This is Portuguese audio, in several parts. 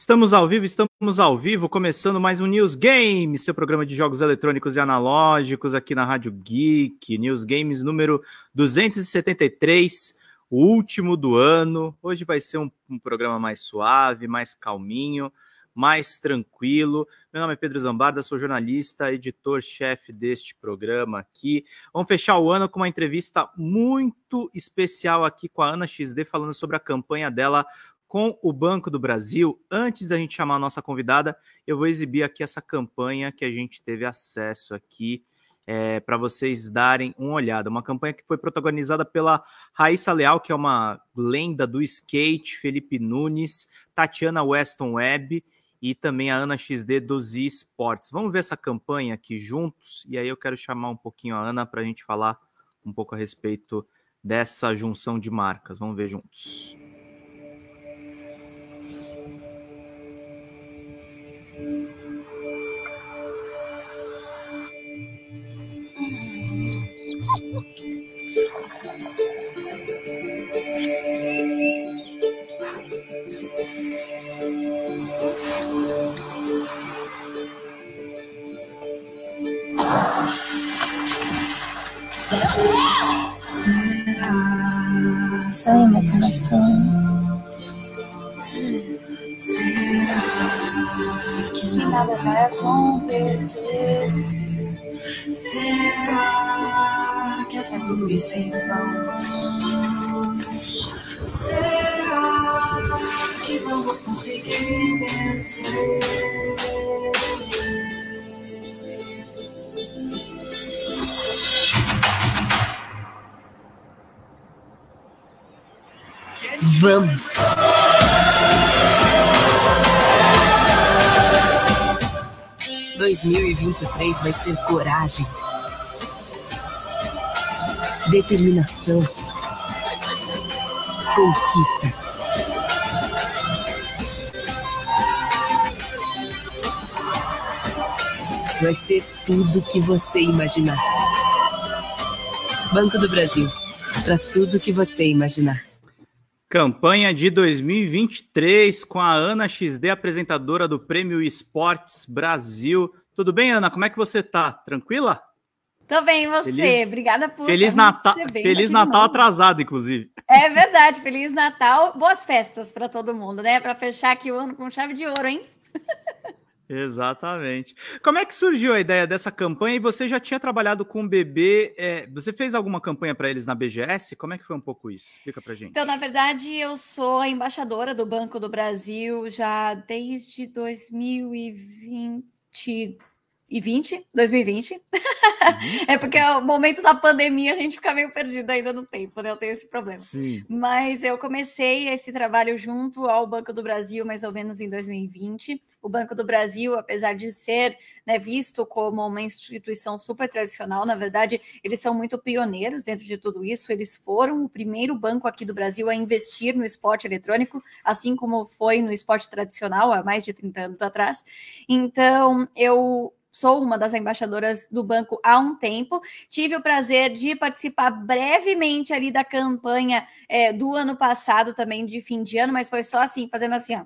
Estamos ao vivo, estamos ao vivo, começando mais um News Games, seu programa de jogos eletrônicos e analógicos aqui na Rádio Geek. News Games número 273, o último do ano. Hoje vai ser um, um programa mais suave, mais calminho, mais tranquilo. Meu nome é Pedro Zambarda, sou jornalista, editor-chefe deste programa aqui. Vamos fechar o ano com uma entrevista muito especial aqui com a Ana XD, falando sobre a campanha dela com o Banco do Brasil. Antes da gente chamar a nossa convidada, eu vou exibir aqui essa campanha que a gente teve acesso aqui é, para vocês darem uma olhada. Uma campanha que foi protagonizada pela Raíssa Leal, que é uma lenda do skate, Felipe Nunes, Tatiana Weston Webb e também a Ana XD dos esportes. Vamos ver essa campanha aqui juntos e aí eu quero chamar um pouquinho a Ana para a gente falar um pouco a respeito dessa junção de marcas. Vamos ver juntos. Será Sai meu coração. Será que nada vai acontecer? tudo isso em vão. Será que vamos conseguir vencer? Vamos! Dois mil e vinte e três vai ser coragem, determinação, conquista. Vai ser tudo o que você imaginar. Banco do Brasil, para tudo que você imaginar. Campanha de 2023 com a Ana XD, apresentadora do Prêmio Esportes Brasil. Tudo bem, Ana? Como é que você tá? Tranquila? Também você. Feliz, Obrigada por. Feliz Natal. Feliz Natal atrasado, inclusive. É verdade. Feliz Natal. Boas festas para todo mundo, né? Para fechar aqui o ano com chave de ouro, hein? Exatamente. Como é que surgiu a ideia dessa campanha? E você já tinha trabalhado com o bebê? É, você fez alguma campanha para eles na BGS? Como é que foi um pouco isso? Explica para gente. Então, na verdade, eu sou embaixadora do Banco do Brasil já desde 2022 e 20, 2020. Uhum. é porque o momento da pandemia a gente fica meio perdido ainda no tempo, né? Eu tenho esse problema. Sim. Mas eu comecei esse trabalho junto ao Banco do Brasil, mais ou menos em 2020. O Banco do Brasil, apesar de ser né, visto como uma instituição super tradicional, na verdade, eles são muito pioneiros dentro de tudo isso. Eles foram o primeiro banco aqui do Brasil a investir no esporte eletrônico, assim como foi no esporte tradicional há mais de 30 anos atrás. Então, eu sou uma das embaixadoras do banco há um tempo. Tive o prazer de participar brevemente ali da campanha é, do ano passado, também de fim de ano, mas foi só assim, fazendo assim, ó.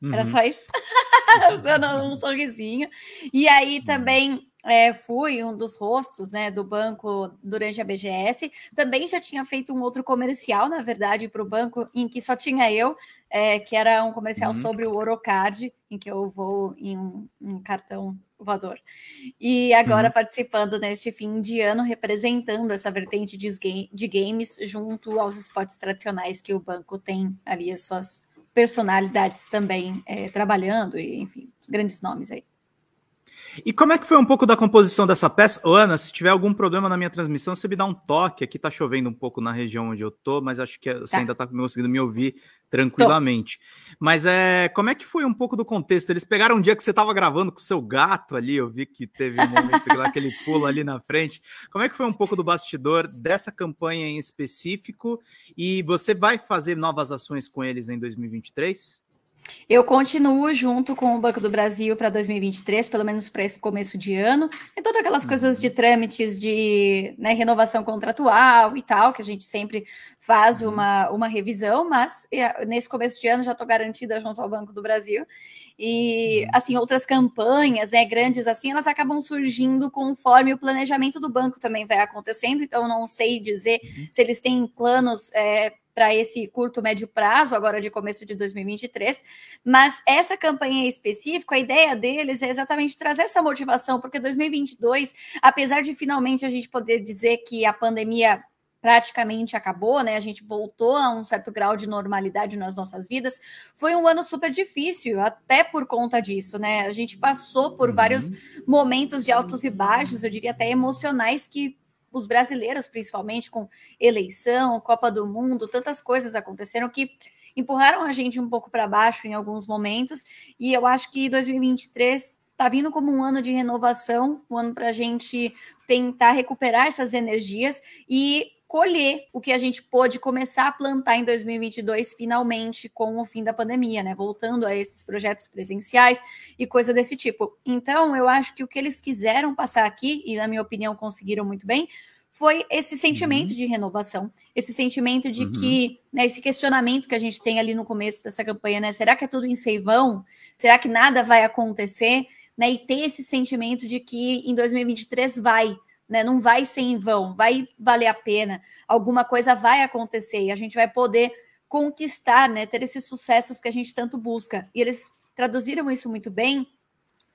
Uhum. Era só isso. Dando um sorrisinho. E aí uhum. também é, fui um dos rostos né, do banco durante a BGS. Também já tinha feito um outro comercial, na verdade, para o banco, em que só tinha eu, é, que era um comercial uhum. sobre o Orocard, em que eu vou em um, um cartão voador. E agora uhum. participando neste fim de ano, representando essa vertente de, de games junto aos esportes tradicionais que o banco tem ali as suas personalidades também é, trabalhando, e enfim, grandes nomes aí. E como é que foi um pouco da composição dessa peça? Ana, se tiver algum problema na minha transmissão, você me dá um toque. Aqui tá chovendo um pouco na região onde eu tô, mas acho que você tá. ainda tá conseguindo me ouvir tranquilamente. Tô. Mas é, como é que foi um pouco do contexto? Eles pegaram um dia que você tava gravando com o seu gato ali, eu vi que teve um momento lá que ele pula ali na frente. Como é que foi um pouco do bastidor dessa campanha em específico? E você vai fazer novas ações com eles em 2023? Eu continuo junto com o Banco do Brasil para 2023, pelo menos para esse começo de ano. Tem todas aquelas uhum. coisas de trâmites de né, renovação contratual e tal, que a gente sempre faz uhum. uma, uma revisão, mas eh, nesse começo de ano já estou garantida junto ao Banco do Brasil. E, uhum. assim, outras campanhas né, grandes assim, elas acabam surgindo conforme o planejamento do banco também vai acontecendo. Então, não sei dizer uhum. se eles têm planos. É, para esse curto, médio prazo, agora de começo de 2023. Mas essa campanha específica, a ideia deles é exatamente trazer essa motivação, porque 2022, apesar de finalmente a gente poder dizer que a pandemia praticamente acabou, né? A gente voltou a um certo grau de normalidade nas nossas vidas. Foi um ano super difícil, até por conta disso, né? A gente passou por uhum. vários momentos de altos e baixos, eu diria até emocionais, que os brasileiros, principalmente com eleição, Copa do Mundo, tantas coisas aconteceram que empurraram a gente um pouco para baixo em alguns momentos. E eu acho que 2023 está vindo como um ano de renovação, um ano para a gente tentar recuperar essas energias e colher o que a gente pôde começar a plantar em 2022, finalmente, com o fim da pandemia, né? Voltando a esses projetos presenciais e coisa desse tipo. Então, eu acho que o que eles quiseram passar aqui, e na minha opinião conseguiram muito bem, foi esse sentimento uhum. de renovação, esse sentimento de uhum. que, né, esse questionamento que a gente tem ali no começo dessa campanha, né? Será que é tudo em seivão? Será que nada vai acontecer? Né, e ter esse sentimento de que em 2023 vai, né? Não vai ser em vão, vai valer a pena, alguma coisa vai acontecer e a gente vai poder conquistar, né? Ter esses sucessos que a gente tanto busca. E eles traduziram isso muito bem,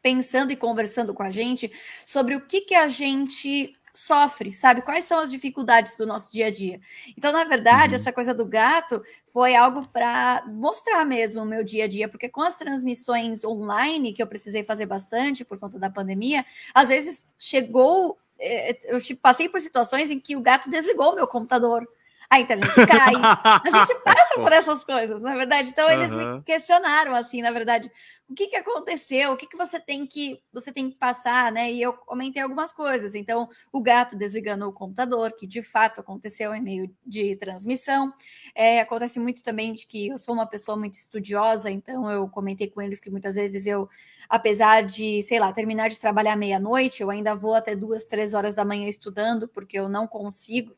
pensando e conversando com a gente sobre o que, que a gente sofre, sabe? Quais são as dificuldades do nosso dia a dia? Então, na verdade, uhum. essa coisa do gato foi algo para mostrar mesmo o meu dia a dia, porque com as transmissões online, que eu precisei fazer bastante por conta da pandemia, às vezes chegou é, é, eu tipo, passei por situações em que o gato desligou o meu computador. Então a internet cai. a gente passa por essas coisas, na é verdade. Então eles uhum. me questionaram assim, na verdade, o que, que aconteceu? O que, que você tem que você tem que passar, né? E eu comentei algumas coisas. Então, o gato desligando o computador, que de fato aconteceu em meio de transmissão. É, acontece muito também de que eu sou uma pessoa muito estudiosa, então eu comentei com eles que muitas vezes eu, apesar de, sei lá, terminar de trabalhar meia-noite, eu ainda vou até duas, três horas da manhã estudando, porque eu não consigo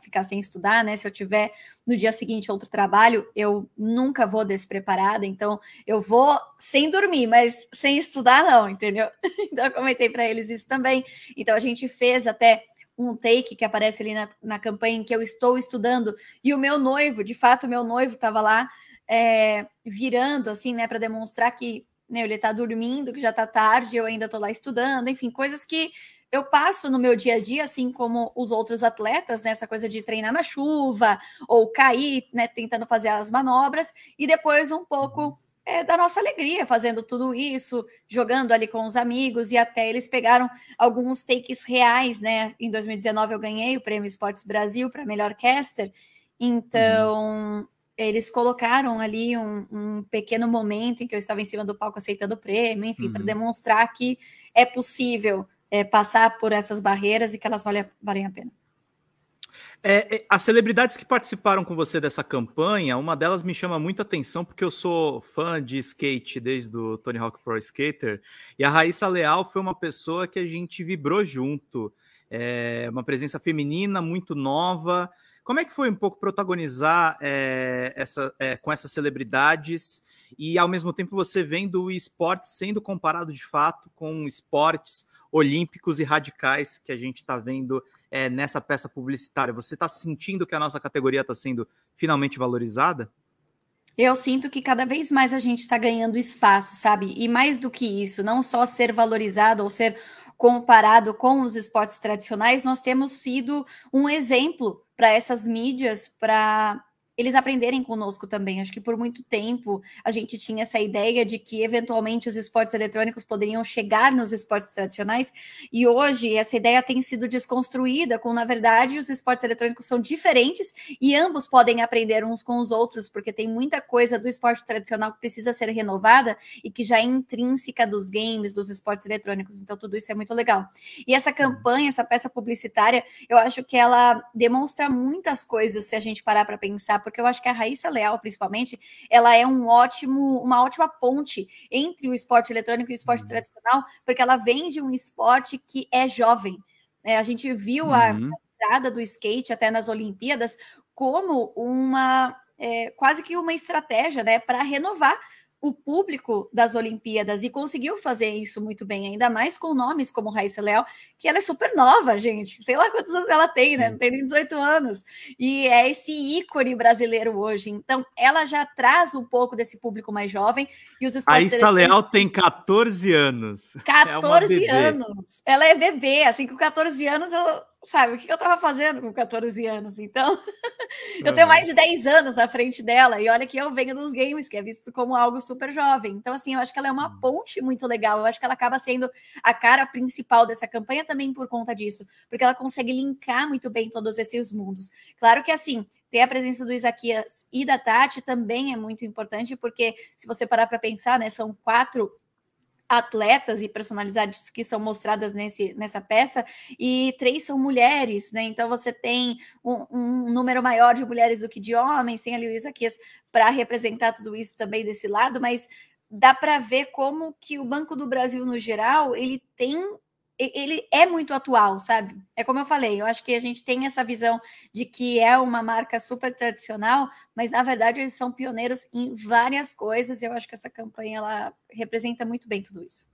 ficar sem estudar, né? Se eu tiver no dia seguinte outro trabalho, eu nunca vou despreparada, então eu vou sem dormir, mas sem estudar não, entendeu? Então eu comentei para eles isso também. Então a gente fez até um take que aparece ali na, na campanha em que eu estou estudando e o meu noivo, de fato, o meu noivo estava lá é, virando assim, né, para demonstrar que né? Ele tá dormindo, que já tá tarde, eu ainda tô lá estudando, enfim, coisas que eu passo no meu dia a dia, assim como os outros atletas, né? Essa coisa de treinar na chuva ou cair, né? Tentando fazer as manobras e depois um pouco uhum. é, da nossa alegria fazendo tudo isso, jogando ali com os amigos e até eles pegaram alguns takes reais, né? Em 2019 eu ganhei o Prêmio Esportes Brasil para melhor caster, uhum. então. Uhum eles colocaram ali um, um, pequeno momento em que eu estava em cima do palco aceitando o prêmio, enfim, uhum. para demonstrar que é possível é, passar por essas barreiras e que elas valem, valem a pena. É, é, as celebridades que participaram com você dessa campanha, uma delas me chama muito atenção porque eu sou fã de skate desde o Tony Hawk Pro Skater e a Raíssa Leal foi uma pessoa que a gente vibrou junto, é, uma presença feminina muito nova, como é que foi um pouco protagonizar é, essa, é, com essas celebridades e, ao mesmo tempo, você vendo o esporte sendo comparado de fato com esportes olímpicos e radicais que a gente está vendo é, nessa peça publicitária? Você está sentindo que a nossa categoria está sendo finalmente valorizada? Eu sinto que cada vez mais a gente está ganhando espaço, sabe? E mais do que isso, não só ser valorizado ou ser comparado com os esportes tradicionais, nós temos sido um exemplo para essas mídias para eles aprenderem conosco também. Acho que por muito tempo a gente tinha essa ideia de que eventualmente os esportes eletrônicos poderiam chegar nos esportes tradicionais, e hoje essa ideia tem sido desconstruída, com na verdade os esportes eletrônicos são diferentes e ambos podem aprender uns com os outros, porque tem muita coisa do esporte tradicional que precisa ser renovada e que já é intrínseca dos games, dos esportes eletrônicos. Então tudo isso é muito legal. E essa campanha, essa peça publicitária, eu acho que ela demonstra muitas coisas se a gente parar para pensar porque eu acho que a Raíssa Leal, principalmente, ela é um ótimo, uma ótima ponte entre o esporte eletrônico e o esporte uhum. tradicional, porque ela vem de um esporte que é jovem. É, a gente viu uhum. a entrada do skate até nas Olimpíadas como uma é, quase que uma estratégia né, para renovar o público das Olimpíadas e conseguiu fazer isso muito bem, ainda mais com nomes como Raíssa Leal, que ela é super nova, gente. Sei lá quantos anos ela tem, né? Sim. né? Não tem nem 18 anos. E é esse ícone brasileiro hoje. Então, ela já traz um pouco desse público mais jovem. E os Raíssa Leal tem 14 anos. 14 é anos. Ela é bebê. Assim, com 14 anos eu sabe, o que eu estava fazendo com 14 anos? Então, eu tenho mais de 10 anos na frente dela, e olha que eu venho dos games, que é visto como algo super jovem. Então, assim, eu acho que ela é uma uhum. ponte muito legal. Eu acho que ela acaba sendo a cara principal dessa campanha também por conta disso, porque ela consegue linkar muito bem todos esses mundos. Claro que, assim, ter a presença do Isaquias e da Tati também é muito importante, porque se você parar para pensar, né, são quatro atletas e personalidades que são mostradas nesse, nessa peça, e três são mulheres, né? Então você tem um, um número maior de mulheres do que de homens, tem a Luísa Kias para representar tudo isso também desse lado, mas dá para ver como que o Banco do Brasil, no geral, ele tem ele é muito atual, sabe? É como eu falei, eu acho que a gente tem essa visão de que é uma marca super tradicional, mas na verdade eles são pioneiros em várias coisas, e eu acho que essa campanha ela representa muito bem tudo isso.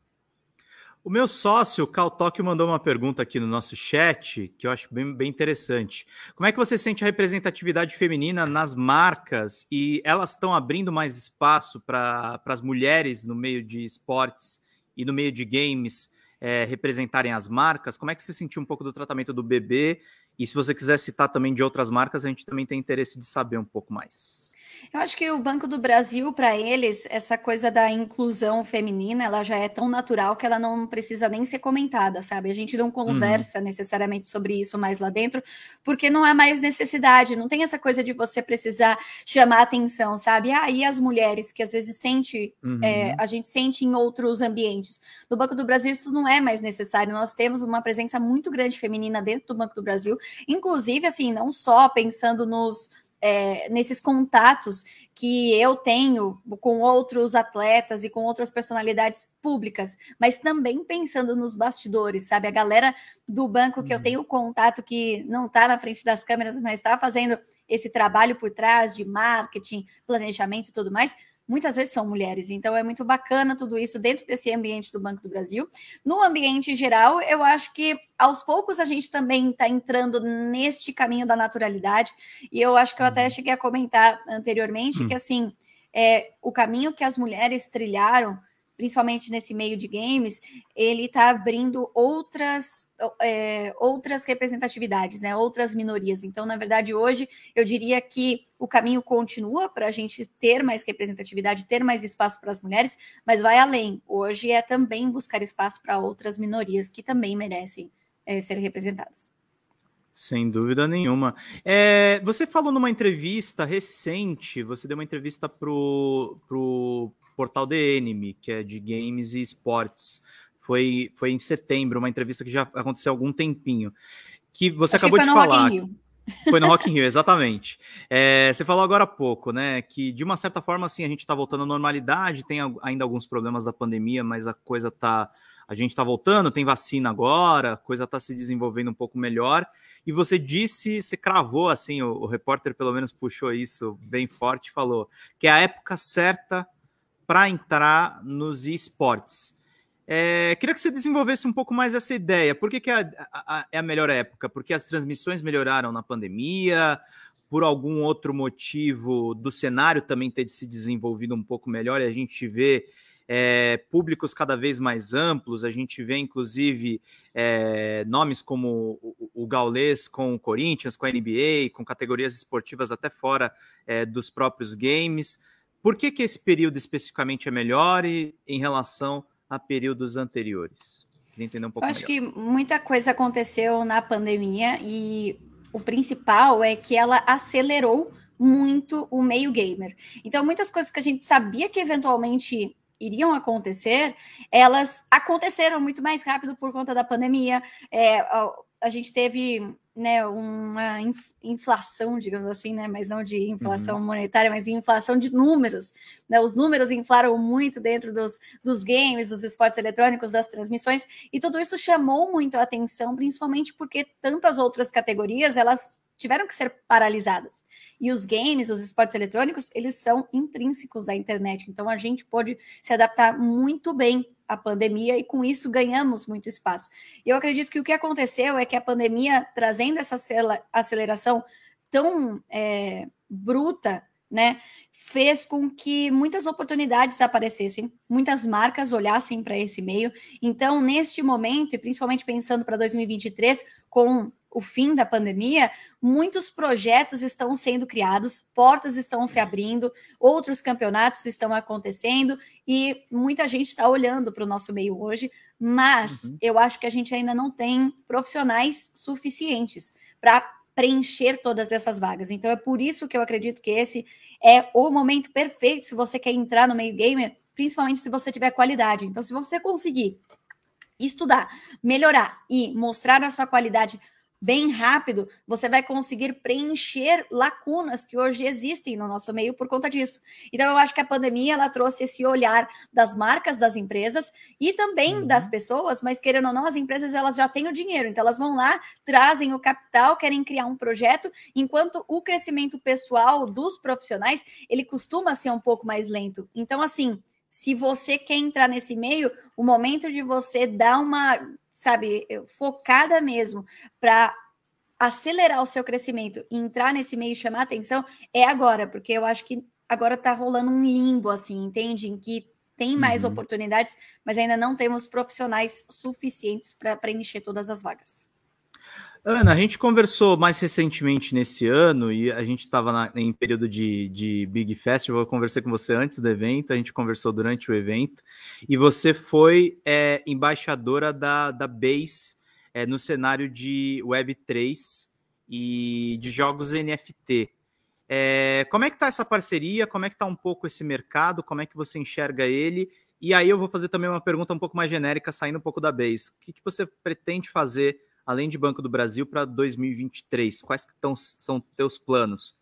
O meu sócio, Cal Tóquio, mandou uma pergunta aqui no nosso chat que eu acho bem, bem interessante. Como é que você sente a representatividade feminina nas marcas e elas estão abrindo mais espaço para as mulheres no meio de esportes e no meio de games? é, representarem as marcas? Como é que você sentiu um pouco do tratamento do bebê e se você quiser citar também de outras marcas, a gente também tem interesse de saber um pouco mais. Eu acho que o Banco do Brasil, para eles, essa coisa da inclusão feminina, ela já é tão natural que ela não precisa nem ser comentada, sabe? A gente não uhum. conversa uhum. necessariamente sobre isso mais lá dentro, porque não é mais necessidade, não tem essa coisa de você precisar chamar atenção, sabe? Ah, e as mulheres que às vezes sente, é, uhum. é, a gente sente em outros ambientes. No Banco do Brasil, isso não é mais necessário. Nós temos uma presença muito grande feminina dentro do Banco do Brasil inclusive, assim, não só pensando nos, é, nesses contatos que eu tenho com outros atletas e com outras personalidades públicas, mas também pensando nos bastidores, sabe? A galera do banco que eu uhum. tenho contato, que não está na frente das câmeras, mas está fazendo esse trabalho por trás de marketing, planejamento e tudo mais, muitas vezes são mulheres. Então é muito bacana tudo isso dentro desse ambiente do Banco do Brasil. No ambiente geral, eu acho que aos poucos a gente também está entrando neste caminho da naturalidade. E eu acho que eu até uhum. cheguei a comentar anteriormente hum. que assim é, o caminho que as mulheres trilharam principalmente nesse meio de games, ele está abrindo outras, é, outras representatividades, né? outras minorias. Então, na verdade, hoje eu diria que o caminho continua para a gente ter mais representatividade, ter mais espaço para as mulheres, mas vai além. Hoje é também buscar espaço para outras minorias que também merecem é, ser representadas. Sem dúvida nenhuma. É, você falou numa entrevista recente, você deu uma entrevista pro, pro, portal The Enemy, que é de games e esportes. Foi, foi em setembro, uma entrevista que já aconteceu há algum tempinho. Que você Acho acabou que de falar. Foi no Rock in Rio, exatamente. É, você falou agora há pouco, né, que de uma certa forma, assim, a gente está voltando à normalidade, tem ainda alguns problemas da pandemia, mas a coisa tá, a gente está voltando, tem vacina agora, a coisa está se desenvolvendo um pouco melhor. E você disse, você cravou, assim, o, o repórter pelo menos puxou isso bem forte, falou que é a época certa para entrar nos esportes. É, queria que você desenvolvesse um pouco mais essa ideia. Por que, que é, a, a, é a melhor época? Porque as transmissões melhoraram na pandemia, por algum outro motivo do cenário também ter se desenvolvido um pouco melhor e a gente vê é, públicos cada vez mais amplos, a gente vê inclusive é, nomes como o, o com o Corinthians, com a NBA, com categorias esportivas até fora é, dos próprios games. Por que, que esse período especificamente é melhor e, em relação a períodos anteriores? Queria entender um pouco Eu acho melhor. que muita coisa aconteceu na pandemia e o principal é que ela acelerou muito o meio gamer. Então, muitas coisas que a gente sabia que eventualmente iriam acontecer, elas aconteceram muito mais rápido por conta da pandemia. É, a gente teve né, uma inflação, digamos assim, né, mas não de inflação uhum. monetária, mas de inflação de números. Né, os números inflaram muito dentro dos, dos games, dos esportes eletrônicos, das transmissões, e tudo isso chamou muito a atenção, principalmente porque tantas outras categorias elas tiveram que ser paralisadas. E os games, os esportes eletrônicos, eles são intrínsecos da internet. Então a gente pode se adaptar muito bem à pandemia e com isso ganhamos muito espaço. E eu acredito que o que aconteceu é que a pandemia trazendo essa aceleração tão é, bruta, né, fez com que muitas oportunidades aparecessem, muitas marcas olhassem para esse meio. Então, neste momento, e principalmente pensando para 2023, com o fim da pandemia, muitos projetos estão sendo criados, portas estão se uhum. abrindo, outros campeonatos estão acontecendo e muita gente está olhando para o nosso meio hoje, mas uhum. eu acho que a gente ainda não tem profissionais suficientes para preencher todas essas vagas. Então é por isso que eu acredito que esse é o momento perfeito se você quer entrar no meio gamer, principalmente se você tiver qualidade. Então se você conseguir estudar, melhorar e mostrar a sua qualidade bem rápido, você vai conseguir preencher lacunas que hoje existem no nosso meio por conta disso. Então eu acho que a pandemia ela trouxe esse olhar das marcas, das empresas e também uhum. das pessoas, mas querendo ou não, as empresas elas já têm o dinheiro, então elas vão lá, trazem o capital, querem criar um projeto, enquanto o crescimento pessoal dos profissionais, ele costuma ser um pouco mais lento. Então assim, se você quer entrar nesse meio, o momento de você dar uma sabe, focada mesmo para acelerar o seu crescimento e entrar nesse meio e chamar atenção, é agora, porque eu acho que agora tá rolando um limbo, assim, entende? Em que tem mais uhum. oportunidades, mas ainda não temos profissionais suficientes para preencher todas as vagas. Ana, a gente conversou mais recentemente nesse ano e a gente estava em período de, de Big Festival. Eu conversei com você antes do evento, a gente conversou durante o evento e você foi é, embaixadora da, da Base é, no cenário de Web3 e de jogos NFT. É, como é que está essa parceria? Como é que está um pouco esse mercado? Como é que você enxerga ele? E aí eu vou fazer também uma pergunta um pouco mais genérica, saindo um pouco da Base. O que, que você pretende fazer além de Banco do Brasil, para 2023? Quais que tão, são teus planos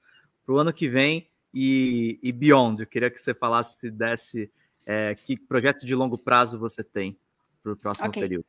para o ano que vem e, e beyond? Eu queria que você falasse, desse, é, que projetos de longo prazo você tem para o próximo okay. período.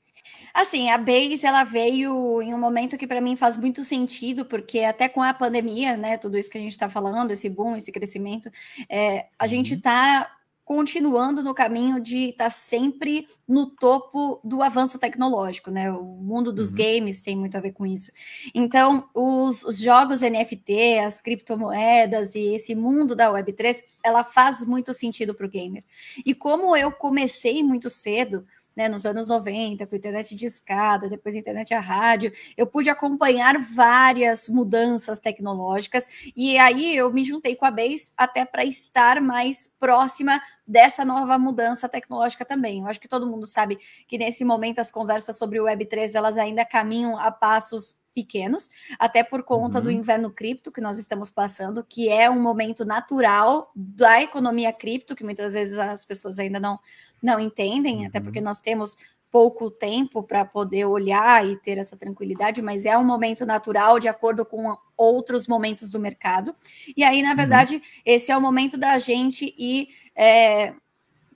Assim, a Base ela veio em um momento que para mim faz muito sentido, porque até com a pandemia, né, tudo isso que a gente está falando, esse boom, esse crescimento, é, a uhum. gente está continuando no caminho de estar tá sempre no topo do avanço tecnológico, né? O mundo dos uhum. games tem muito a ver com isso. Então, os, os, jogos NFT, as criptomoedas e esse mundo da Web3, ela faz muito sentido para o gamer. E como eu comecei muito cedo, né, nos anos 90, com a internet de escada, depois a internet a rádio, eu pude acompanhar várias mudanças tecnológicas e aí eu me juntei com a Base até para estar mais próxima dessa nova mudança tecnológica também. Eu acho que todo mundo sabe que nesse momento as conversas sobre o Web3 elas ainda caminham a passos pequenos, até por conta uhum. do inverno cripto que nós estamos passando, que é um momento natural da economia cripto, que muitas vezes as pessoas ainda não, não entendem, uhum. até porque nós temos pouco tempo para poder olhar e ter essa tranquilidade, mas é um momento natural de acordo com outros momentos do mercado. E aí, na uhum. verdade, uhum. esse é o momento da gente ir é,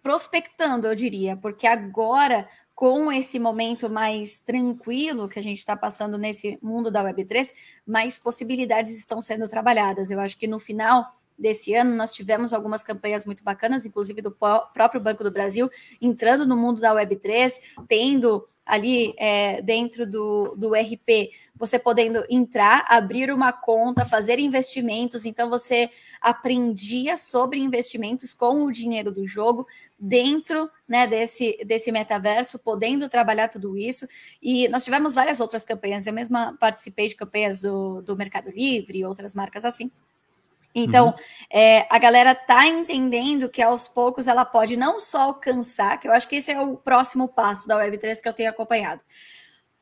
prospectando, eu diria, porque agora com esse momento mais tranquilo que a gente está passando nesse mundo da Web3, mais possibilidades estão sendo trabalhadas. Eu acho que no final desse ano, nós tivemos algumas campanhas muito bacanas, inclusive do próprio Banco do Brasil, entrando no mundo da Web3, tendo ali é, dentro do, do RP, você podendo entrar, abrir uma conta, fazer investimentos. Então, você aprendia sobre investimentos com o dinheiro do jogo dentro né, desse, desse metaverso, podendo trabalhar tudo isso. E nós tivemos várias outras campanhas. Eu mesma participei de campanhas do, do Mercado Livre e outras marcas assim. Então, uhum. é, a galera tá entendendo que aos poucos ela pode não só alcançar, que eu acho que esse é o próximo passo da Web3 que eu tenho acompanhado.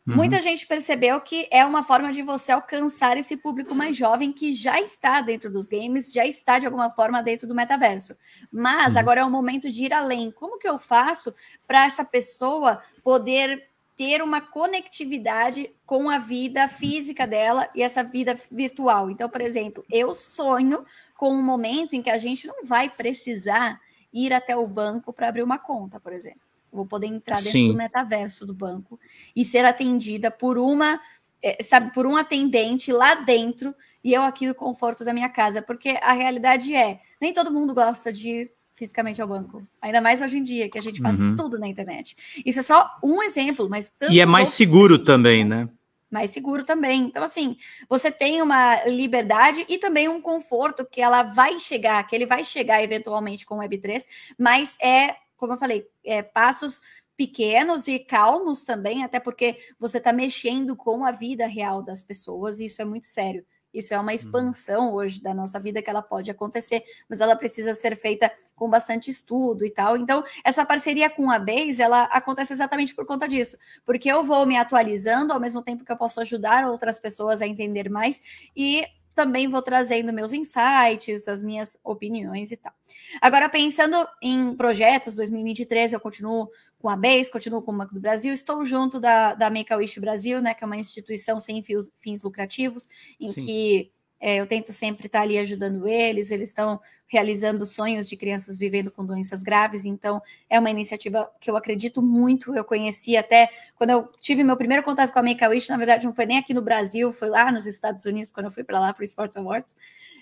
Uhum. Muita gente percebeu que é uma forma de você alcançar esse público mais jovem que já está dentro dos games, já está de alguma forma dentro do metaverso. Mas uhum. agora é o momento de ir além. Como que eu faço para essa pessoa poder ter uma conectividade com a vida física dela e essa vida virtual. Então, por exemplo, eu sonho com um momento em que a gente não vai precisar ir até o banco para abrir uma conta, por exemplo. Eu vou poder entrar dentro Sim. do metaverso do banco e ser atendida por uma é, sabe, por um atendente lá dentro e eu aqui no conforto da minha casa, porque a realidade é, nem todo mundo gosta de ir fisicamente ao banco. Ainda mais hoje em dia, que a gente faz uhum. tudo na internet. Isso é só um exemplo, mas E é mais seguro também, né? Mais seguro também. Então, assim, você tem uma liberdade e também um conforto que ela vai chegar, que ele vai chegar eventualmente com o Web3, mas é, como eu falei, é passos pequenos e calmos também, até porque você está mexendo com a vida real das pessoas, e isso é muito sério. Isso é uma uhum. expansão hoje da nossa vida que ela pode acontecer, mas ela precisa ser feita com bastante estudo e tal. Então, essa parceria com a Base, ela acontece exatamente por conta disso, porque eu vou me atualizando ao mesmo tempo que eu posso ajudar outras pessoas a entender mais e também vou trazendo meus insights, as minhas opiniões e tal. Agora, pensando em projetos, 2023 eu continuo com a BASE, continuo com o Banco do Brasil, estou junto da, da Make-A-Wish Brasil, né, que é uma instituição sem fios, fins lucrativos, em Sim. que é, eu tento sempre estar ali ajudando eles, eles estão realizando sonhos de crianças vivendo com doenças graves, então é uma iniciativa que eu acredito muito. Eu conheci até quando eu tive meu primeiro contato com a Make a Wish, na verdade, não foi nem aqui no Brasil, foi lá nos Estados Unidos, quando eu fui para lá para o Sports Awards.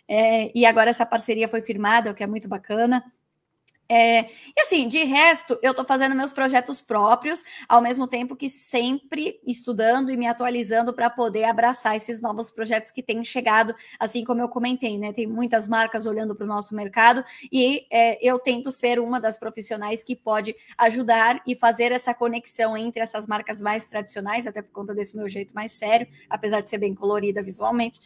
É, e agora essa parceria foi firmada, o que é muito bacana. É, e assim, de resto, eu estou fazendo meus projetos próprios, ao mesmo tempo que sempre estudando e me atualizando para poder abraçar esses novos projetos que têm chegado, assim como eu comentei, né? Tem muitas marcas olhando para o nosso mercado e é, eu tento ser uma das profissionais que pode ajudar e fazer essa conexão entre essas marcas mais tradicionais, até por conta desse meu jeito mais sério, apesar de ser bem colorida visualmente,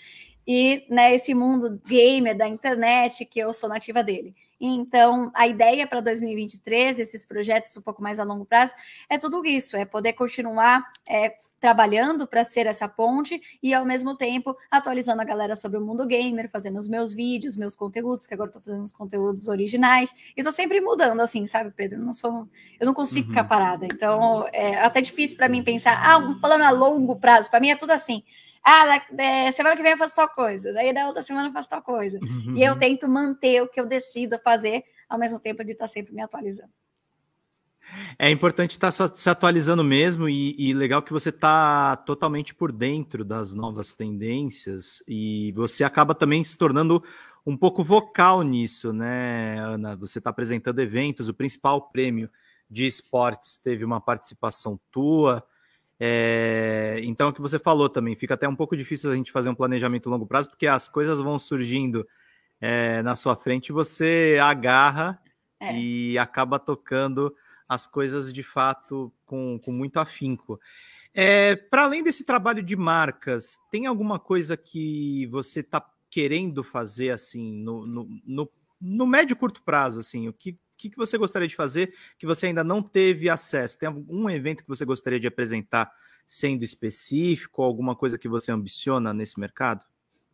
e né, esse mundo gamer da internet que eu sou nativa dele. Então, a ideia para 2023, esses projetos um pouco mais a longo prazo, é tudo isso: é poder continuar é, trabalhando para ser essa ponte e, ao mesmo tempo, atualizando a galera sobre o mundo gamer, fazendo os meus vídeos, meus conteúdos, que agora estou fazendo os conteúdos originais. E estou sempre mudando, assim, sabe, Pedro? Eu não, sou, eu não consigo uhum. ficar parada. Então, é até difícil para mim pensar, ah, um plano a longo prazo. Para mim é tudo assim ah, é, semana que vem eu faço tal coisa, daí da outra semana eu faço tal coisa. Uhum. E eu tento manter o que eu decido fazer, ao mesmo tempo de estar tá sempre me atualizando. É importante estar tá se atualizando mesmo e, e legal que você está totalmente por dentro das novas tendências e você acaba também se tornando um pouco vocal nisso, né, Ana? Você está apresentando eventos, o principal prêmio de esportes teve uma participação tua. É, então, o que você falou também, fica até um pouco difícil a gente fazer um planejamento a longo prazo, porque as coisas vão surgindo é, na sua frente, você agarra é. e acaba tocando as coisas de fato com, com muito afinco. É, Para além desse trabalho de marcas, tem alguma coisa que você está querendo fazer assim no, no, no, no médio e curto prazo? assim O que que, que você gostaria de fazer que você ainda não teve acesso? Tem algum evento que você gostaria de apresentar sendo específico, alguma coisa que você ambiciona nesse mercado?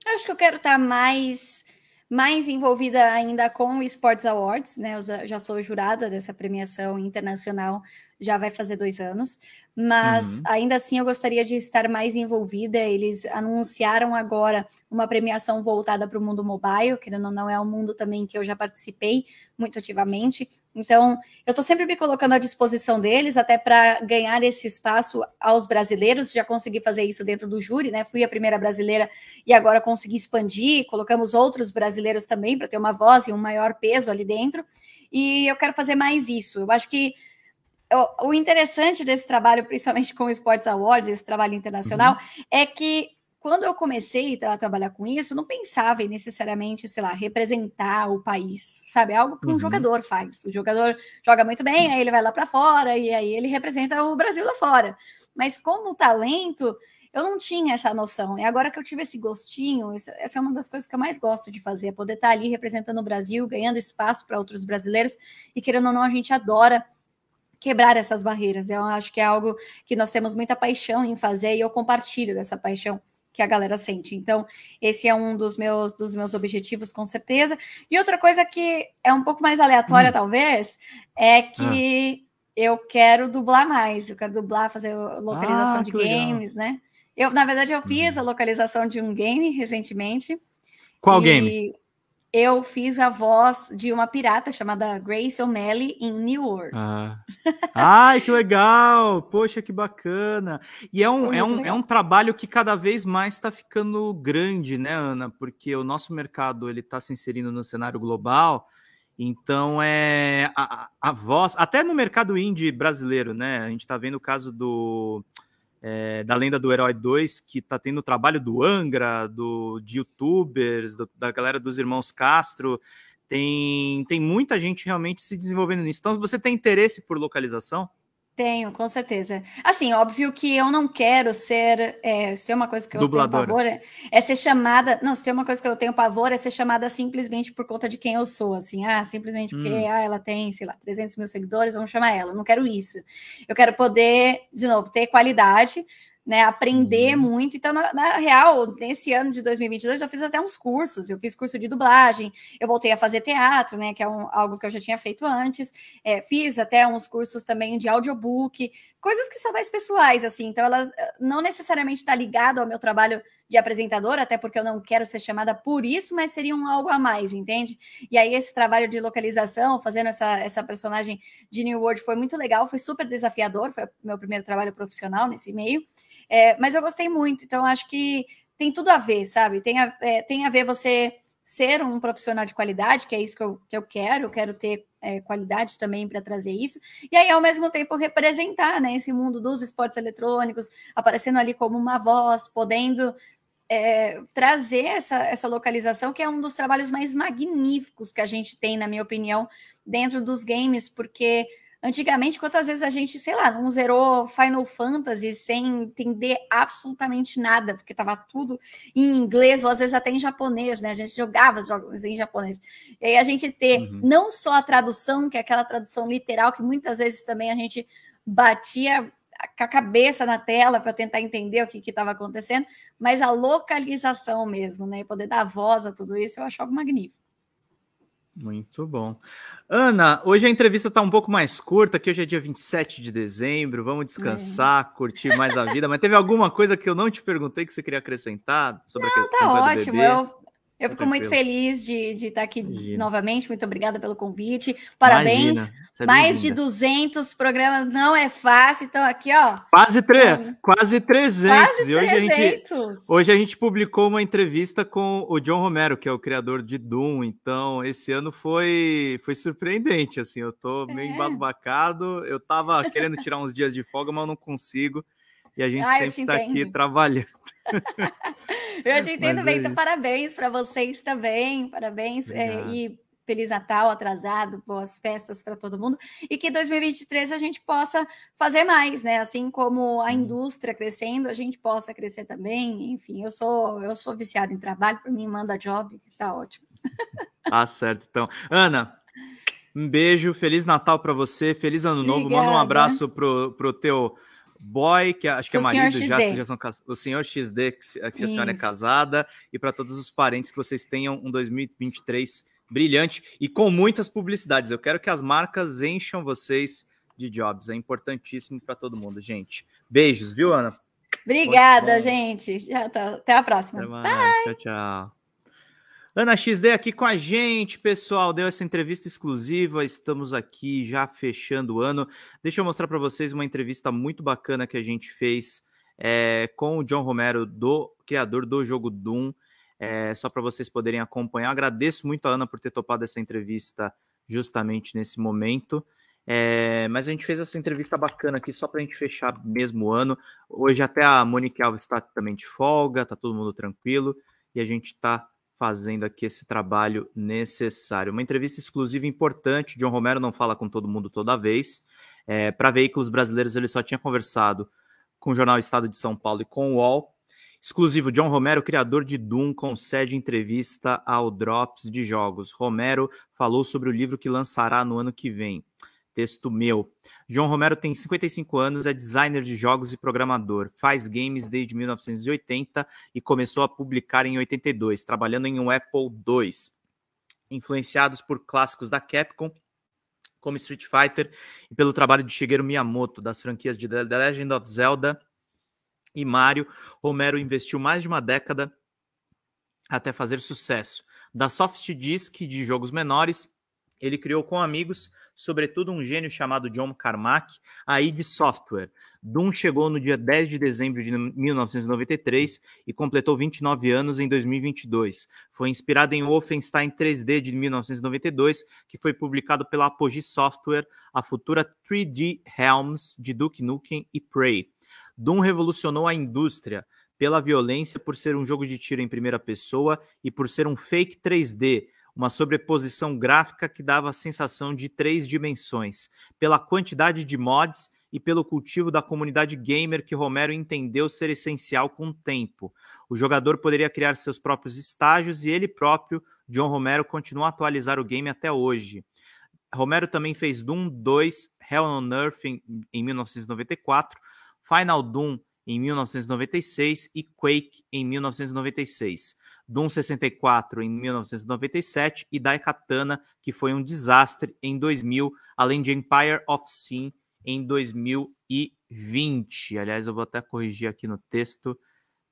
Eu acho que eu quero estar mais mais envolvida ainda com o Sports Awards, né? Eu já sou jurada dessa premiação internacional já vai fazer dois anos, mas uhum. ainda assim eu gostaria de estar mais envolvida. Eles anunciaram agora uma premiação voltada para o mundo mobile, que não, não é um mundo também que eu já participei muito ativamente. Então, eu estou sempre me colocando à disposição deles, até para ganhar esse espaço aos brasileiros. Já consegui fazer isso dentro do júri, né? Fui a primeira brasileira e agora consegui expandir. Colocamos outros brasileiros também para ter uma voz e um maior peso ali dentro. E eu quero fazer mais isso. Eu acho que o interessante desse trabalho, principalmente com o Sports Awards, esse trabalho internacional, uhum. é que quando eu comecei a trabalhar com isso, não pensava em necessariamente, sei lá, representar o país, sabe? É algo que um uhum. jogador faz. O jogador joga muito bem, aí ele vai lá para fora e aí ele representa o Brasil lá fora. Mas como talento, eu não tinha essa noção. E agora que eu tive esse gostinho, essa é uma das coisas que eu mais gosto de fazer, é poder estar tá ali representando o Brasil, ganhando espaço para outros brasileiros e querendo ou não, a gente adora quebrar essas barreiras. Eu acho que é algo que nós temos muita paixão em fazer e eu compartilho dessa paixão que a galera sente. Então, esse é um dos meus dos meus objetivos, com certeza. E outra coisa que é um pouco mais aleatória, hum. talvez, é que ah. eu quero dublar mais. Eu quero dublar, fazer localização ah, de games, legal. né? Eu, na verdade, eu fiz uhum. a localização de um game recentemente. Qual e... game? eu fiz a voz de uma pirata chamada Grace O'Malley em New World. Ah. Ai, que legal! Poxa, que bacana! E é um, é um, é um trabalho que cada vez mais está ficando grande, né, Ana? Porque o nosso mercado ele está se inserindo no cenário global. Então é a, a voz, até no mercado indie brasileiro, né? A gente está vendo o caso do é, da Lenda do Herói 2, que tá tendo o trabalho do Angra, do, de youtubers, do, da galera dos irmãos Castro. Tem, tem muita gente realmente se desenvolvendo nisso. Então, se você tem interesse por localização, tenho, com certeza. Assim, óbvio que eu não quero ser. É, se tem uma coisa que eu Dubladora. tenho pavor, é, é, ser chamada. Não, se tem uma coisa que eu tenho pavor, é ser chamada simplesmente por conta de quem eu sou. Assim, ah, simplesmente porque hum. ah, ela tem, sei lá, 300 mil seguidores, vamos chamar ela. Não quero isso. Eu quero poder, de novo, ter qualidade, né, aprender uhum. muito. Então, na, na, real, nesse ano de 2022, eu fiz até uns cursos. Eu fiz curso de dublagem, eu voltei a fazer teatro, né, que é um, algo que eu já tinha feito antes. É, fiz até uns cursos também de audiobook, coisas que são mais pessoais, assim. Então, elas eh, não necessariamente estão tá ligado ao meu trabalho de apresentadora, até porque eu não quero ser chamada por isso, mas seria um algo a mais, entende? E aí, esse trabalho de localização, fazendo essa, essa personagem de New World foi muito legal, foi super desafiador, foi o meu primeiro trabalho profissional nesse meio. É, mas eu gostei muito, então acho que tem tudo a ver, sabe? Tem a, é, tem a ver você ser um profissional de qualidade, que é isso que eu, que eu quero, eu quero ter é, qualidade também para trazer isso, e aí ao mesmo tempo representar né, esse mundo dos esportes eletrônicos, aparecendo ali como uma voz, podendo é, trazer essa, essa localização, que é um dos trabalhos mais magníficos que a gente tem, na minha opinião, dentro dos games, porque Antigamente, quantas vezes a gente, sei lá, não zerou Final Fantasy sem entender absolutamente nada, porque estava tudo em inglês ou às vezes até em japonês, né? A gente jogava os jogos em japonês. E aí a gente ter uhum. não só a tradução, que é aquela tradução literal, que muitas vezes também a gente batia com a cabeça na tela para tentar entender o que estava acontecendo, mas a localização mesmo, né? E poder dar voz a tudo isso, eu achava magnífico. Muito bom. Ana, hoje a entrevista está um pouco mais curta, que hoje é dia 27 de dezembro, vamos descansar, é. curtir mais a vida, mas teve alguma coisa que eu não te perguntei que você queria acrescentar sobre não, a questão tá ótimo. Eu eu fico muito feliz de, de estar aqui Imagina. novamente. Muito obrigada pelo convite. Parabéns. É Mais de 200 programas não é fácil. Então, aqui, ó. Quase, tre é. quase 300. Quase 300. E hoje, a gente, hoje a gente publicou uma entrevista com o John Romero, que é o criador de Doom. Então, esse ano foi, foi surpreendente. Assim, eu tô meio é. embasbacado. Eu tava querendo tirar uns dias de folga, mas não consigo e a gente ah, sempre está aqui trabalhando. eu te entendo Mas bem, é então parabéns para vocês também, parabéns é, e Feliz Natal atrasado, boas festas para todo mundo e que 2023 a gente possa fazer mais, né? Assim como Sim. a indústria crescendo, a gente possa crescer também. Enfim, eu sou eu sou viciado em trabalho, por mim manda job, que tá ótimo. Tá certo, então. Ana, um beijo, feliz Natal para você, feliz ano novo. Manda um abraço pro pro teu Boy, que acho que é o é marido, já, já são, o senhor XD, que, que a senhora é casada, e para todos os parentes que vocês tenham um 2023 brilhante e com muitas publicidades. Eu quero que as marcas encham vocês de jobs. É importantíssimo para todo mundo, gente. Beijos, viu, Ana? Obrigada, gente. Tá, até a próxima. Até mais. Bye. Tchau, tchau. Ana XD aqui com a gente, pessoal. Deu essa entrevista exclusiva. Estamos aqui já fechando o ano. Deixa eu mostrar para vocês uma entrevista muito bacana que a gente fez é, com o John Romero, do criador do jogo Doom. É, só para vocês poderem acompanhar. Agradeço muito a Ana por ter topado essa entrevista justamente nesse momento. É, mas a gente fez essa entrevista bacana aqui só para a gente fechar mesmo o ano. Hoje até a Monique Alves está também de folga, tá todo mundo tranquilo e a gente está fazendo aqui esse trabalho necessário. Uma entrevista exclusiva importante. John Romero não fala com todo mundo toda vez. É, Para veículos brasileiros, ele só tinha conversado com o jornal Estado de São Paulo e com o UOL. Exclusivo, John Romero, criador de Doom, concede entrevista ao Drops de Jogos. Romero falou sobre o livro que lançará no ano que vem. Texto meu. João Romero tem 55 anos, é designer de jogos e programador. Faz games desde 1980 e começou a publicar em 82, trabalhando em um Apple II. Influenciados por clássicos da Capcom, como Street Fighter, e pelo trabalho de Shigeru Miyamoto, das franquias de The Legend of Zelda e Mario, Romero investiu mais de uma década até fazer sucesso. Da soft disk de jogos menores ele criou com amigos, sobretudo um gênio chamado John Carmack, a id Software. Doom chegou no dia 10 de dezembro de 1993 e completou 29 anos em 2022. Foi inspirado em Wolfenstein 3D de 1992, que foi publicado pela Apogee Software, a futura 3D Helms de Duke Nukem e Prey. Doom revolucionou a indústria pela violência por ser um jogo de tiro em primeira pessoa e por ser um fake 3D uma sobreposição gráfica que dava a sensação de três dimensões, pela quantidade de mods e pelo cultivo da comunidade gamer que Romero entendeu ser essencial com o tempo. O jogador poderia criar seus próprios estágios e ele próprio, John Romero, continua a atualizar o game até hoje. Romero também fez Doom 2, Hell on Earth em, em 1994, Final Doom em 1996 e Quake em 1996, Doom 64 em 1997 e Daikatana, que foi um desastre em 2000, além de Empire of Sin em 2020. Aliás, eu vou até corrigir aqui no texto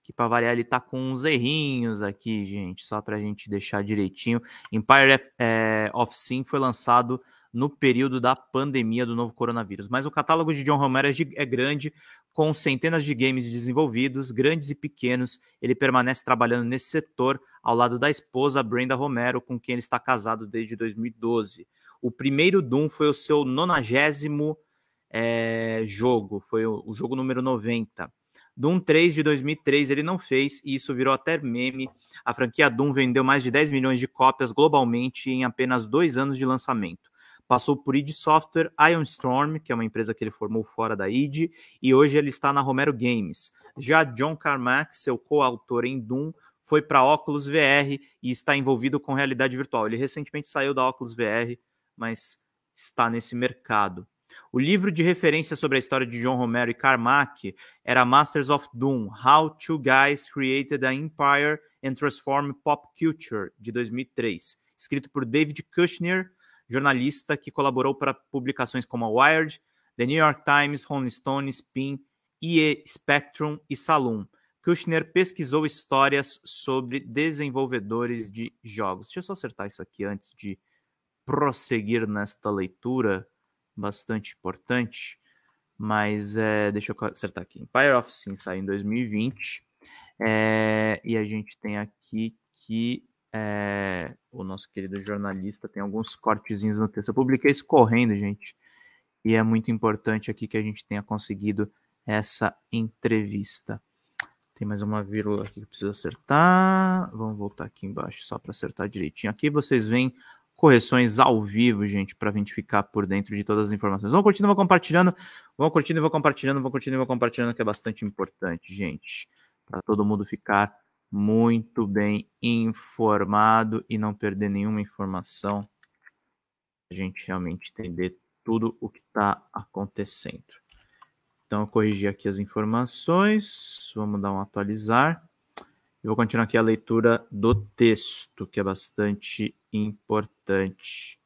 que para variar ele tá com uns errinhos aqui, gente, só para a gente deixar direitinho. Empire é, of Sin foi lançado no período da pandemia do novo coronavírus. Mas o catálogo de John Romero é, é, grande, com centenas de games desenvolvidos, grandes e pequenos. Ele permanece trabalhando nesse setor ao lado da esposa Brenda Romero, com quem ele está casado desde 2012. O primeiro Doom foi o seu nonagésimo é, jogo, foi o, o jogo número 90. Doom 3 de 2003 ele não fez e isso virou até meme. A franquia Doom vendeu mais de 10 milhões de cópias globalmente em apenas dois anos de lançamento. Passou por id Software, Ion Storm, que é uma empresa que ele formou fora da id, e hoje ele está na Romero Games. Já John Carmack, seu coautor em Doom, foi para Oculus VR e está envolvido com realidade virtual. Ele recentemente saiu da Oculus VR, mas está nesse mercado. O livro de referência sobre a história de John Romero e Carmack era Masters of Doom: How Two Guys Created an Empire and Transformed Pop Culture, de 2003, escrito por David Kushner, jornalista que colaborou para publicações como a Wired, The New York Times, Rolling Stone, Spin, IE Spectrum e Saloon. Kushner pesquisou histórias sobre desenvolvedores de jogos. Deixa eu só acertar isso aqui antes de prosseguir nesta leitura bastante importante, mas é, deixa eu acertar aqui. Empire of Sin sai em 2020, é, e a gente tem aqui que é, o nosso querido jornalista tem alguns cortezinhos no texto. Eu publiquei isso correndo, gente, e é muito importante aqui que a gente tenha conseguido essa entrevista. Tem mais uma vírgula aqui que eu preciso acertar. Vamos voltar aqui embaixo só para acertar direitinho. Aqui vocês veem correções ao vivo, gente, para a gente ficar por dentro de todas as informações. Vão curtindo, vão compartilhando, vão curtindo e vão compartilhando, vão curtindo e vão compartilhando, que é bastante importante, gente, para todo mundo ficar muito bem informado e não perder nenhuma informação. A gente realmente entender tudo o que está acontecendo. Então, eu corrigi aqui as informações, vamos dar um atualizar. Eu vou continuar aqui a leitura do texto, que é bastante importante.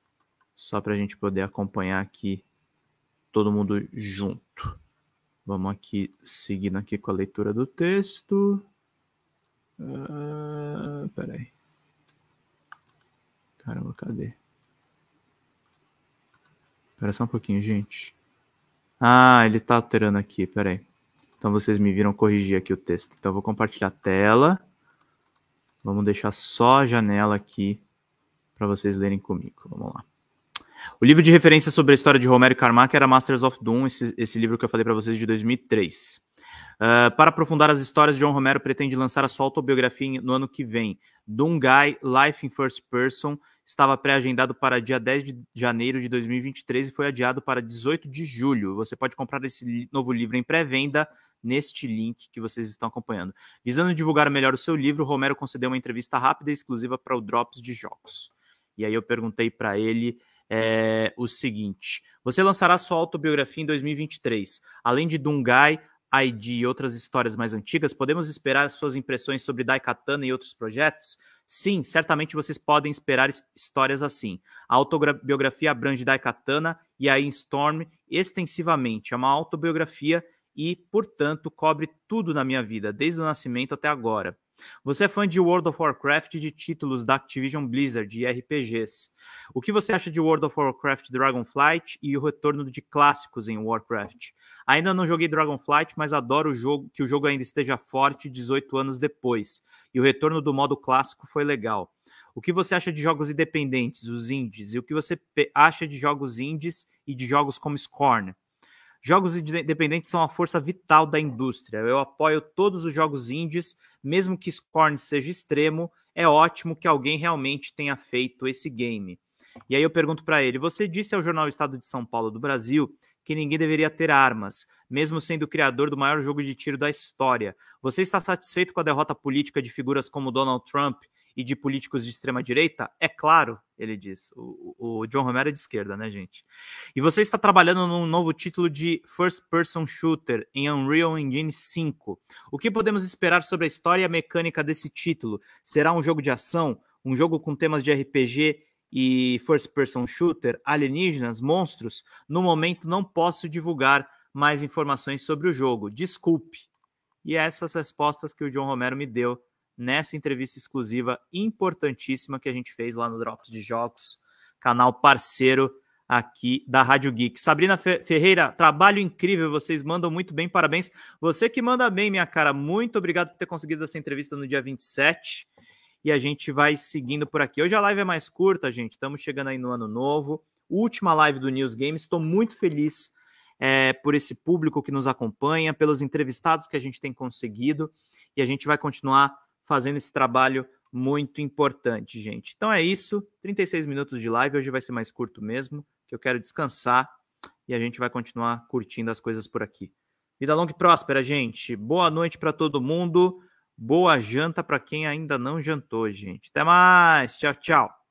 Só para a gente poder acompanhar aqui todo mundo junto. Vamos aqui, seguindo aqui com a leitura do texto. Uh, peraí. Caramba, cadê? Espera só um pouquinho, gente. Ah, ele está alterando aqui, peraí. Então vocês me viram corrigir aqui o texto. Então eu vou compartilhar a tela. Vamos deixar só a janela aqui para vocês lerem comigo. Vamos lá. O livro de referência sobre a história de Romero e Carmack era Masters of Doom, esse, esse livro que eu falei para vocês de 2003. Uh, ah, para aprofundar as histórias, John Romero pretende lançar a sua autobiografia no ano que vem. Doom Guy, Life in First Person, estava pré-agendado para dia 10 de janeiro de 2023 e foi adiado para 18 de julho. Você pode comprar esse novo livro em pré-venda neste link que vocês estão acompanhando. Visando divulgar melhor o seu livro, Romero concedeu uma entrevista rápida e exclusiva para o Drops de Jogos. E aí eu perguntei para ele é, o seguinte: você lançará sua autobiografia em 2023. Além de Dungai, ID e outras histórias mais antigas, podemos esperar suas impressões sobre Daikatana e outros projetos? Sim, certamente vocês podem esperar histórias assim. A autobiografia abrange Daikatana e a Storm extensivamente. É uma autobiografia e, portanto, cobre tudo na minha vida, desde o nascimento até agora. Você é fã de World of Warcraft e de títulos da Activision Blizzard e RPGs. O que você acha de World of Warcraft Dragonflight e o retorno de clássicos em Warcraft? Ainda não joguei Dragonflight, mas adoro o jogo, que o jogo ainda esteja forte 18 anos depois. E o retorno do modo clássico foi legal. O que você acha de jogos independentes, os indies? E o que você acha de jogos indies e de jogos como Scorn? Jogos independentes são a força vital da indústria. Eu apoio todos os jogos indies, mesmo que Scorn seja extremo, é ótimo que alguém realmente tenha feito esse game. E aí eu pergunto para ele: você disse ao jornal Estado de São Paulo do Brasil que ninguém deveria ter armas, mesmo sendo o criador do maior jogo de tiro da história. Você está satisfeito com a derrota política de figuras como Donald Trump e de políticos de extrema direita? É claro, ele diz. O, o John Romero é de esquerda, né, gente? E você está trabalhando num novo título de First Person Shooter em Unreal Engine 5. O que podemos esperar sobre a história e a mecânica desse título? Será um jogo de ação? Um jogo com temas de RPG e First Person Shooter? Alienígenas? Monstros? No momento não posso divulgar mais informações sobre o jogo. Desculpe. E essas respostas que o John Romero me deu nessa entrevista exclusiva importantíssima que a gente fez lá no Drops de Jogos, canal parceiro aqui da Rádio Geek. Sabrina Ferreira, trabalho incrível, vocês mandam muito bem, parabéns. Você que manda bem, minha cara, muito obrigado por ter conseguido essa entrevista no dia 27. E a gente vai seguindo por aqui. Hoje a live é mais curta, gente. Estamos chegando aí no ano novo. Última live do News Games. Estou muito feliz é, por esse público que nos acompanha, pelos entrevistados que a gente tem conseguido. E a gente vai continuar fazendo esse trabalho muito importante, gente. Então é isso, 36 minutos de live, hoje vai ser mais curto mesmo, que eu quero descansar e a gente vai continuar curtindo as coisas por aqui. Vida longa e próspera, gente. Boa noite para todo mundo. Boa janta para quem ainda não jantou, gente. Até mais. Tchau, tchau.